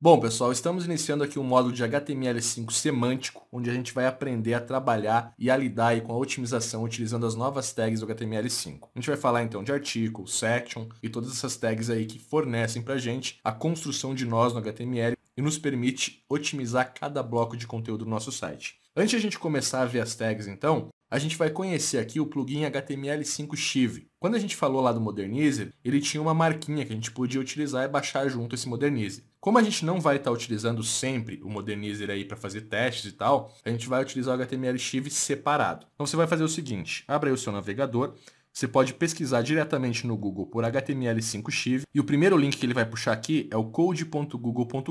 Bom, pessoal, estamos iniciando aqui um módulo de HTML5 semântico, onde a gente vai aprender a trabalhar e a lidar com a otimização utilizando as novas tags do HTML5. A gente vai falar então de artigo, section e todas essas tags aí que fornecem para a gente a construção de nós no HTML e nos permite otimizar cada bloco de conteúdo do nosso site. Antes de a gente começar a ver as tags, então, a gente vai conhecer aqui o plugin HTML5 Shiv. Quando a gente falou lá do Modernizer, ele tinha uma marquinha que a gente podia utilizar e baixar junto esse Modernizer. Como a gente não vai estar tá utilizando sempre o Modernizer aí para fazer testes e tal, a gente vai utilizar o HTML Shiv separado. Então você vai fazer o seguinte, abra aí o seu navegador, você pode pesquisar diretamente no Google por HTML5 Shiv e o primeiro link que ele vai puxar aqui é o code.google.com/p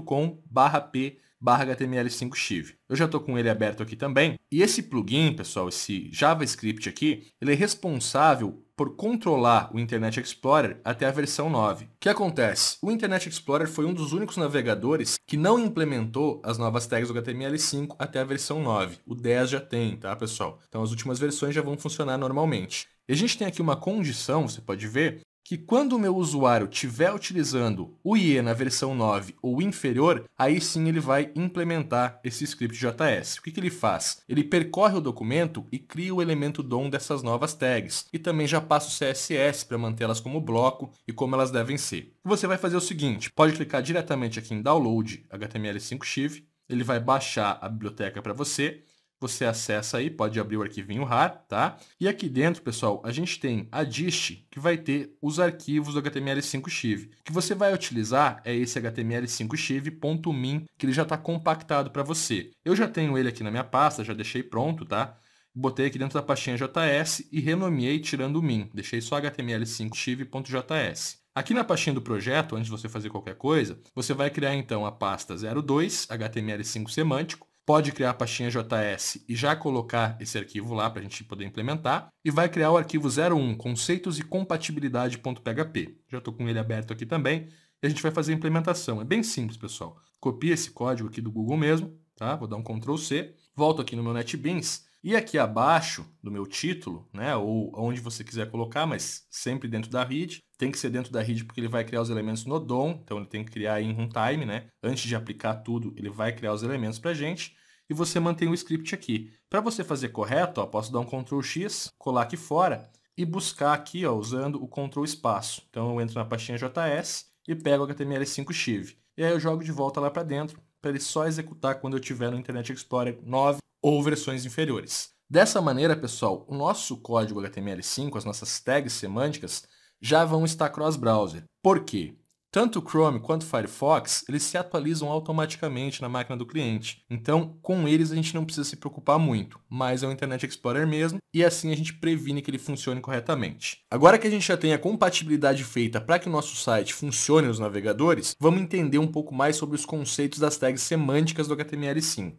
html5shiv. Eu já estou com ele aberto aqui também. E esse plugin, pessoal, esse JavaScript aqui, ele é responsável por controlar o Internet Explorer até a versão 9. O que acontece? O Internet Explorer foi um dos únicos navegadores que não implementou as novas tags do HTML5 até a versão 9. O 10 já tem, tá, pessoal? Então as últimas versões já vão funcionar normalmente. E a gente tem aqui uma condição, você pode ver, que quando o meu usuário estiver utilizando o IE na versão 9 ou inferior, aí sim ele vai implementar esse script JS. O que, que ele faz? Ele percorre o documento e cria o elemento DOM dessas novas tags e também já passa o CSS para mantê-las como bloco e como elas devem ser. Você vai fazer o seguinte, pode clicar diretamente aqui em Download HTML5 Shiv, ele vai baixar a biblioteca para você você acessa aí, pode abrir o arquivinho RAR, tá? E aqui dentro, pessoal, a gente tem a dist, que vai ter os arquivos do HTML5 Shiv O que você vai utilizar é esse HTML5 Shiv.min que ele já está compactado para você. Eu já tenho ele aqui na minha pasta, já deixei pronto, tá? Botei aqui dentro da pastinha JS e renomeei tirando o min. Deixei só HTML5 Shiv.js. Aqui na pastinha do projeto, antes de você fazer qualquer coisa, você vai criar então a pasta 02, HTML5 semântico, pode criar a pastinha JS e já colocar esse arquivo lá para a gente poder implementar, e vai criar o arquivo 01, conceitos e compatibilidade.php. Já estou com ele aberto aqui também, e a gente vai fazer a implementação. É bem simples, pessoal. Copia esse código aqui do Google mesmo, tá? Vou dar um Ctrl C, volto aqui no meu NetBeans, e aqui abaixo do meu título, né, ou onde você quiser colocar, mas sempre dentro da read, tem que ser dentro da read porque ele vai criar os elementos no DOM, então ele tem que criar em runtime, né? Antes de aplicar tudo, ele vai criar os elementos para gente e você mantém o script aqui. Para você fazer correto, ó, posso dar um Ctrl X, colar aqui fora e buscar aqui ó, usando o Ctrl espaço. Então eu entro na pastinha JS e pego o HTML5 Shiv. E aí eu jogo de volta lá para dentro para ele só executar quando eu tiver no Internet Explorer 9 ou versões inferiores. Dessa maneira, pessoal, o nosso código HTML5, as nossas tags semânticas, já vão estar cross-browser. Por quê? Tanto o Chrome quanto o Firefox, eles se atualizam automaticamente na máquina do cliente. Então, com eles a gente não precisa se preocupar muito, mas é o Internet Explorer mesmo, e assim a gente previne que ele funcione corretamente. Agora que a gente já tem a compatibilidade feita para que o nosso site funcione nos navegadores, vamos entender um pouco mais sobre os conceitos das tags semânticas do HTML5.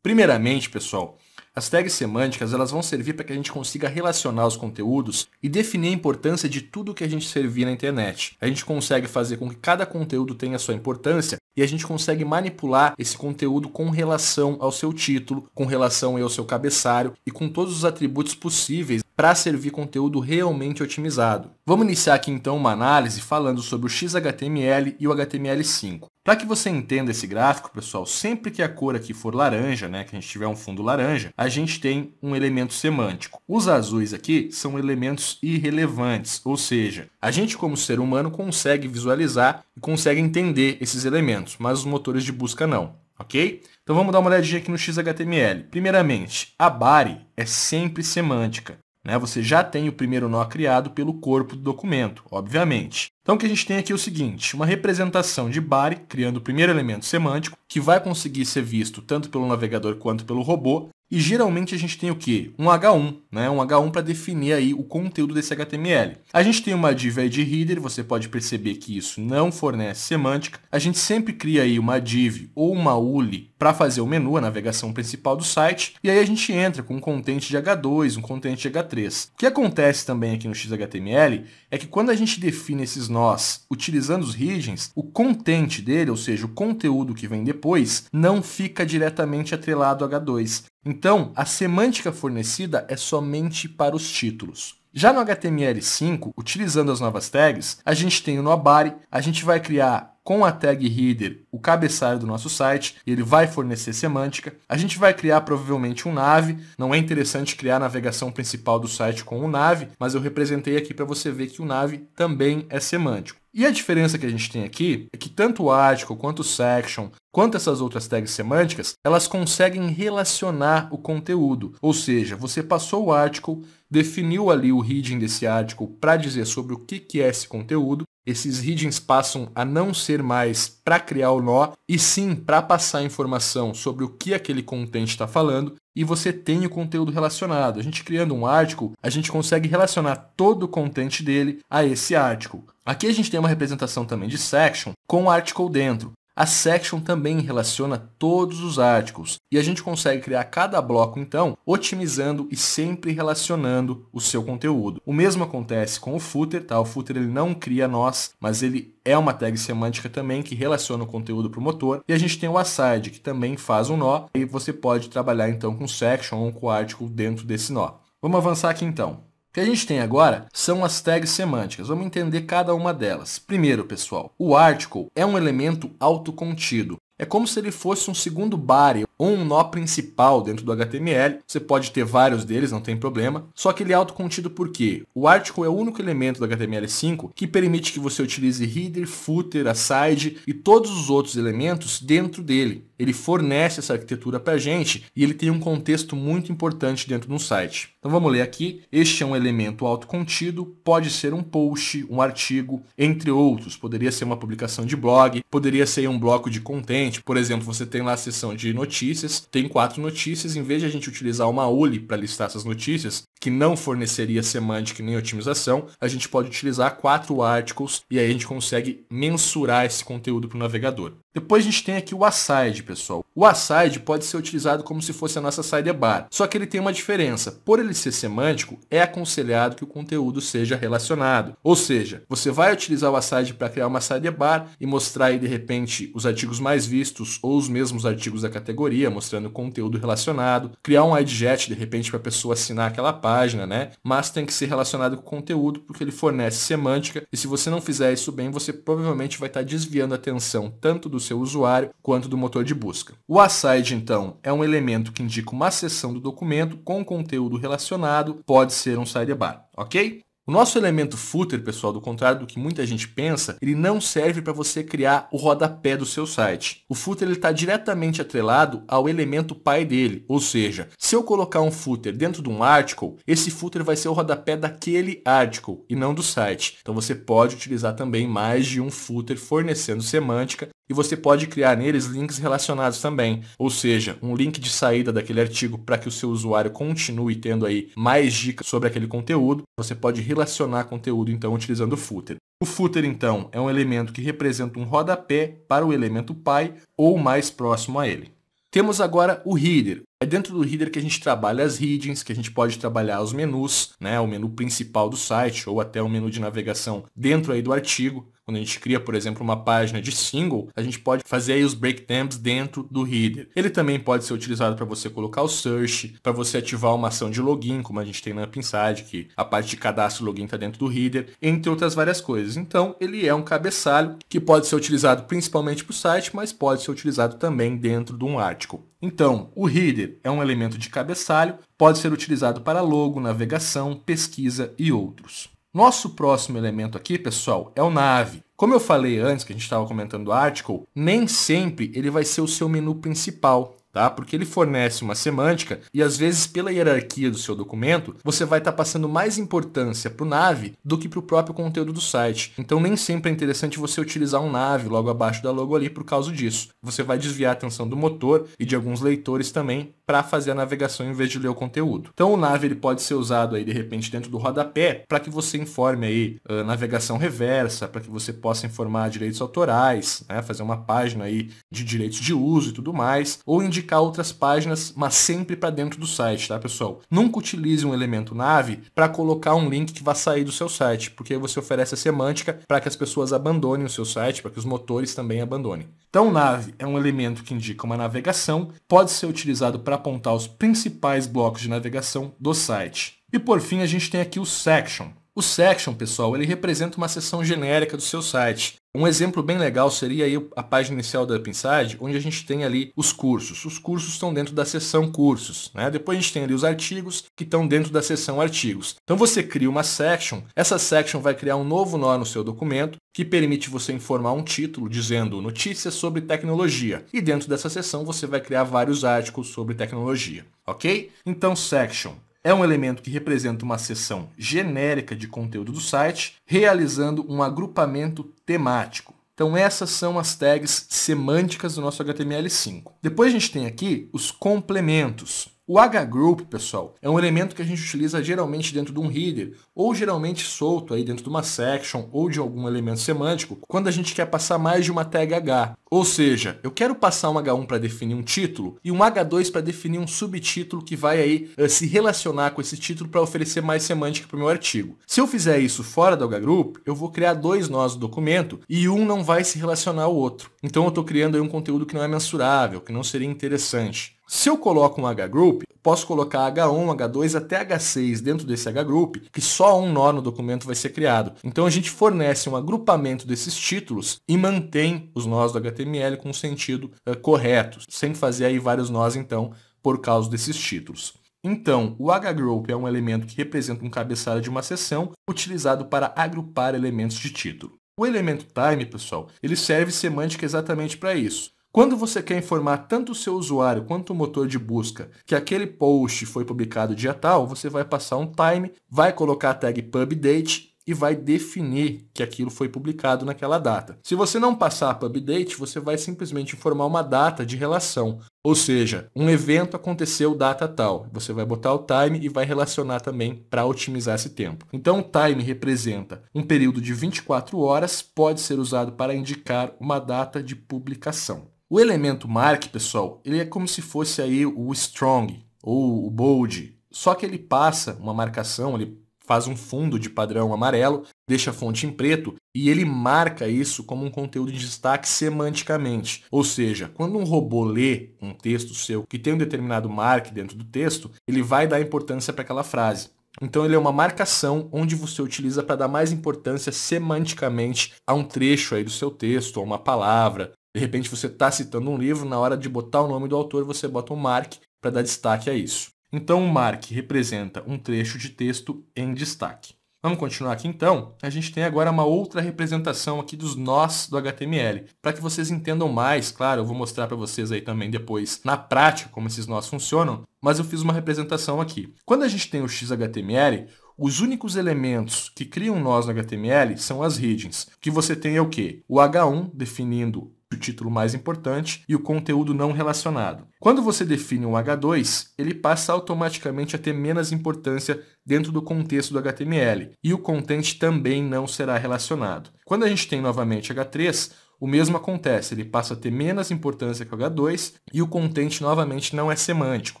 Primeiramente, pessoal, as tags semânticas elas vão servir para que a gente consiga relacionar os conteúdos e definir a importância de tudo que a gente servir na internet. A gente consegue fazer com que cada conteúdo tenha sua importância e a gente consegue manipular esse conteúdo com relação ao seu título, com relação ao seu cabeçalho e com todos os atributos possíveis para servir conteúdo realmente otimizado. Vamos iniciar aqui então uma análise falando sobre o XHTML e o HTML5. Para que você entenda esse gráfico, pessoal, sempre que a cor aqui for laranja, né, que a gente tiver um fundo laranja, a gente tem um elemento semântico. Os azuis aqui são elementos irrelevantes, ou seja, a gente como ser humano consegue visualizar e consegue entender esses elementos, mas os motores de busca não, ok? Então vamos dar uma olhadinha aqui no XHTML. Primeiramente, a body é sempre semântica. Né? Você já tem o primeiro nó criado pelo corpo do documento, obviamente. Então o que a gente tem aqui é o seguinte, uma representação de Bari, criando o primeiro elemento semântico, que vai conseguir ser visto tanto pelo navegador quanto pelo robô, e geralmente a gente tem o que? Um H1, né? Um H1 para definir aí o conteúdo desse HTML. A gente tem uma div de header, você pode perceber que isso não fornece semântica. A gente sempre cria aí uma div ou uma uli para fazer o menu, a navegação principal do site, e aí a gente entra com um contente de H2, um contente de H3. O que acontece também aqui no XHTML é que quando a gente define esses nós utilizando os regions, o contente dele, ou seja, o conteúdo que vem depois, não fica diretamente atrelado ao H2. Então, a semântica fornecida é somente para os títulos. Já no HTML5, utilizando as novas tags, a gente tem o nobody, a gente vai criar com a tag header o cabeçalho do nosso site e ele vai fornecer semântica. A gente vai criar provavelmente um nav, não é interessante criar a navegação principal do site com o um nav, mas eu representei aqui para você ver que o nav também é semântico. E a diferença que a gente tem aqui é que tanto o article quanto o section, quanto essas outras tags semânticas, elas conseguem relacionar o conteúdo. Ou seja, você passou o article, definiu ali o heading desse article para dizer sobre o que é esse conteúdo, esses readings passam a não ser mais para criar o nó, e sim para passar informação sobre o que aquele content está falando, e você tem o conteúdo relacionado. A gente criando um article, a gente consegue relacionar todo o content dele a esse article. Aqui a gente tem uma representação também de section com article dentro. A section também relaciona todos os artigos e a gente consegue criar cada bloco então otimizando e sempre relacionando o seu conteúdo. O mesmo acontece com o footer, tá? O footer ele não cria nós, mas ele é uma tag semântica também que relaciona o conteúdo para o motor. E a gente tem o aside que também faz um nó e você pode trabalhar então com section ou com article dentro desse nó. Vamos avançar aqui então. O que a gente tem agora são as tags semânticas. Vamos entender cada uma delas. Primeiro, pessoal, o article é um elemento autocontido. É como se ele fosse um segundo body ou um nó principal dentro do HTML. Você pode ter vários deles, não tem problema. Só que ele é autocontido porque o article é o único elemento do HTML5 que permite que você utilize header, footer, aside e todos os outros elementos dentro dele. Ele fornece essa arquitetura para a gente e ele tem um contexto muito importante dentro de um site. Então vamos ler aqui. Este é um elemento autocontido, pode ser um post, um artigo, entre outros. Poderia ser uma publicação de blog, poderia ser um bloco de content por exemplo, você tem lá a seção de notícias, tem quatro notícias, em vez de a gente utilizar uma ULI para listar essas notícias, que não forneceria semântica nem otimização, a gente pode utilizar quatro articles e aí a gente consegue mensurar esse conteúdo para o navegador. Depois a gente tem aqui o aside, pessoal. O aside pode ser utilizado como se fosse a nossa sidebar, só que ele tem uma diferença. Por ele ser semântico, é aconselhado que o conteúdo seja relacionado. Ou seja, você vai utilizar o aside para criar uma sidebar e mostrar aí de repente os artigos mais vistos textos ou os mesmos artigos da categoria, mostrando conteúdo relacionado, criar um idjet de repente para a pessoa assinar aquela página, né? Mas tem que ser relacionado com o conteúdo porque ele fornece semântica e se você não fizer isso bem, você provavelmente vai estar tá desviando a atenção tanto do seu usuário quanto do motor de busca. O aside então é um elemento que indica uma seção do documento com conteúdo relacionado, pode ser um sidebar, ok? O nosso elemento footer, pessoal, do contrário do que muita gente pensa, ele não serve para você criar o rodapé do seu site. O footer está diretamente atrelado ao elemento pai dele, ou seja, se eu colocar um footer dentro de um article, esse footer vai ser o rodapé daquele article e não do site. Então você pode utilizar também mais de um footer fornecendo semântica e você pode criar neles links relacionados também, ou seja, um link de saída daquele artigo para que o seu usuário continue tendo aí mais dicas sobre aquele conteúdo. Você pode relacionar conteúdo então utilizando o footer. O footer então é um elemento que representa um rodapé para o elemento pai ou mais próximo a ele. Temos agora o header. É dentro do header que a gente trabalha as headings, que a gente pode trabalhar os menus, né, o menu principal do site ou até o menu de navegação dentro aí do artigo. Quando a gente cria, por exemplo, uma página de single, a gente pode fazer aí os breakdowns dentro do header. Ele também pode ser utilizado para você colocar o search, para você ativar uma ação de login, como a gente tem na Pinside, que a parte de cadastro e login está dentro do header, entre outras várias coisas. Então, ele é um cabeçalho que pode ser utilizado principalmente para o site, mas pode ser utilizado também dentro de um article. Então, o header é um elemento de cabeçalho, pode ser utilizado para logo, navegação, pesquisa e outros. Nosso próximo elemento aqui, pessoal, é o nave. Como eu falei antes, que a gente estava comentando o article, nem sempre ele vai ser o seu menu principal. Tá? Porque ele fornece uma semântica e às vezes pela hierarquia do seu documento, você vai estar tá passando mais importância para o nave do que para o próprio conteúdo do site. Então nem sempre é interessante você utilizar um nave logo abaixo da logo ali por causa disso. Você vai desviar a atenção do motor e de alguns leitores também para fazer a navegação em vez de ler o conteúdo. Então o nav ele pode ser usado aí de repente dentro do rodapé para que você informe aí navegação reversa, para que você possa informar direitos autorais, né, fazer uma página aí de direitos de uso e tudo mais, ou indicar outras páginas, mas sempre para dentro do site, tá pessoal? Nunca utilize um elemento nav para colocar um link que vai sair do seu site, porque aí você oferece a semântica para que as pessoas abandonem o seu site, para que os motores também abandonem. Então, nave é um elemento que indica uma navegação, pode ser utilizado para apontar os principais blocos de navegação do site. E por fim, a gente tem aqui o section. O section, pessoal, ele representa uma seção genérica do seu site. Um exemplo bem legal seria aí a página inicial da Inside, onde a gente tem ali os cursos. Os cursos estão dentro da seção cursos, né? Depois a gente tem ali os artigos que estão dentro da seção artigos. Então você cria uma section, essa section vai criar um novo nó no seu documento que permite você informar um título dizendo notícias sobre tecnologia. E dentro dessa seção você vai criar vários artigos sobre tecnologia, OK? Então section é um elemento que representa uma seção genérica de conteúdo do site, realizando um agrupamento temático. Então essas são as tags semânticas do nosso HTML5. Depois a gente tem aqui os complementos. O hgroup, pessoal, é um elemento que a gente utiliza geralmente dentro de um header, ou geralmente solto aí dentro de uma section ou de algum elemento semântico, quando a gente quer passar mais de uma tag H. Ou seja, eu quero passar um H1 para definir um título e um H2 para definir um subtítulo que vai aí uh, se relacionar com esse título para oferecer mais semântica para o meu artigo. Se eu fizer isso fora do hgroup, eu vou criar dois nós do documento e um não vai se relacionar ao outro. Então eu estou criando aí um conteúdo que não é mensurável, que não seria interessante. Se eu coloco um H-group, posso colocar H1, H2 até H6 dentro desse H-group, que só um nó no documento vai ser criado. Então a gente fornece um agrupamento desses títulos e mantém os nós do HTML com um sentido uh, correto, sem fazer aí vários nós então por causa desses títulos. Então, o hgroup é um elemento que representa um cabeçalho de uma seção utilizado para agrupar elementos de título. O elemento time, pessoal, ele serve semântica exatamente para isso. Quando você quer informar tanto o seu usuário quanto o motor de busca que aquele post foi publicado dia tal, você vai passar um time, vai colocar a tag pubdate e vai definir que aquilo foi publicado naquela data. Se você não passar a pubdate, você vai simplesmente informar uma data de relação. Ou seja, um evento aconteceu data tal. Você vai botar o time e vai relacionar também para otimizar esse tempo. Então, o time representa um período de 24 horas, pode ser usado para indicar uma data de publicação. O elemento mark, pessoal, ele é como se fosse aí o strong ou o bold, só que ele passa uma marcação, ele faz um fundo de padrão amarelo, deixa a fonte em preto e ele marca isso como um conteúdo de destaque semanticamente. Ou seja, quando um robô lê um texto seu que tem um determinado mark dentro do texto, ele vai dar importância para aquela frase. Então ele é uma marcação onde você utiliza para dar mais importância semanticamente a um trecho aí do seu texto, a uma palavra, de repente você está citando um livro, na hora de botar o nome do autor você bota um mark para dar destaque a isso. Então o mark representa um trecho de texto em destaque. Vamos continuar aqui então? A gente tem agora uma outra representação aqui dos nós do HTML. Para que vocês entendam mais, claro, eu vou mostrar para vocês aí também depois na prática como esses nós funcionam, mas eu fiz uma representação aqui. Quando a gente tem o XHTML, os únicos elementos que criam nós no HTML são as regions. O que você tem é o quê? O H1 definindo o título mais importante e o conteúdo não relacionado. Quando você define um H2, ele passa automaticamente a ter menos importância dentro do contexto do HTML, e o content também não será relacionado. Quando a gente tem novamente H3, o mesmo acontece, ele passa a ter menos importância que o H2 e o content novamente não é semântico,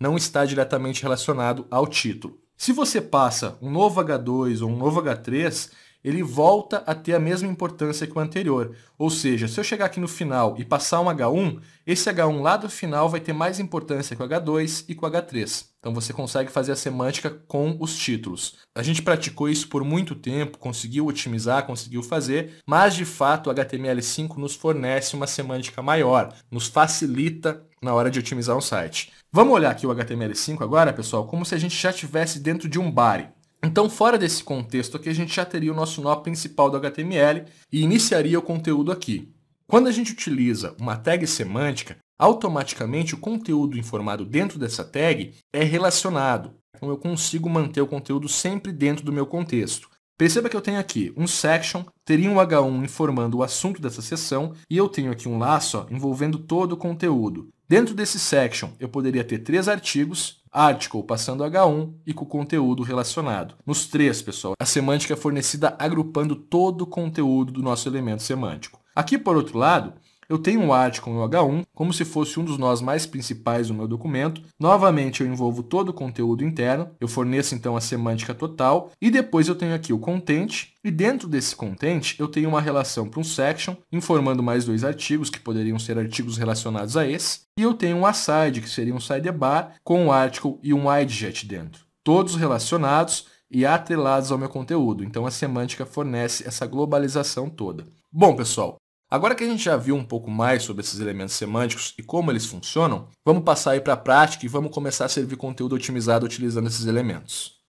não está diretamente relacionado ao título. Se você passa um novo H2 ou um novo H3, ele volta a ter a mesma importância que o anterior. Ou seja, se eu chegar aqui no final e passar um H1, esse H1 lá do final vai ter mais importância que o H2 e que o H3. Então você consegue fazer a semântica com os títulos. A gente praticou isso por muito tempo, conseguiu otimizar, conseguiu fazer, mas de fato o HTML5 nos fornece uma semântica maior, nos facilita na hora de otimizar um site. Vamos olhar aqui o HTML5 agora, pessoal, como se a gente já estivesse dentro de um body. Então, fora desse contexto aqui, a gente já teria o nosso nó principal do HTML e iniciaria o conteúdo aqui. Quando a gente utiliza uma tag semântica, automaticamente o conteúdo informado dentro dessa tag é relacionado. Então, eu consigo manter o conteúdo sempre dentro do meu contexto. Perceba que eu tenho aqui um section, teria um H1 informando o assunto dessa sessão, e eu tenho aqui um laço ó, envolvendo todo o conteúdo. Dentro desse section, eu poderia ter três artigos, article passando H1 e com o conteúdo relacionado. Nos três, pessoal, a semântica é fornecida agrupando todo o conteúdo do nosso elemento semântico. Aqui, por outro lado, eu tenho um AD com o H1 como se fosse um dos nós mais principais do meu documento. Novamente, eu envolvo todo o conteúdo interno. Eu forneço, então, a semântica total. E depois eu tenho aqui o content. E dentro desse content, eu tenho uma relação para um section, informando mais dois artigos, que poderiam ser artigos relacionados a esse. E eu tenho um aside, que seria um sidebar, com um article e um idget dentro. Todos relacionados e atrelados ao meu conteúdo. Então a semântica fornece essa globalização toda. Bom, pessoal, Agora que a gente já viu um pouco mais sobre esses elementos semânticos e como eles funcionam, vamos passar aí para a prática e vamos começar a servir conteúdo otimizado utilizando esses elementos.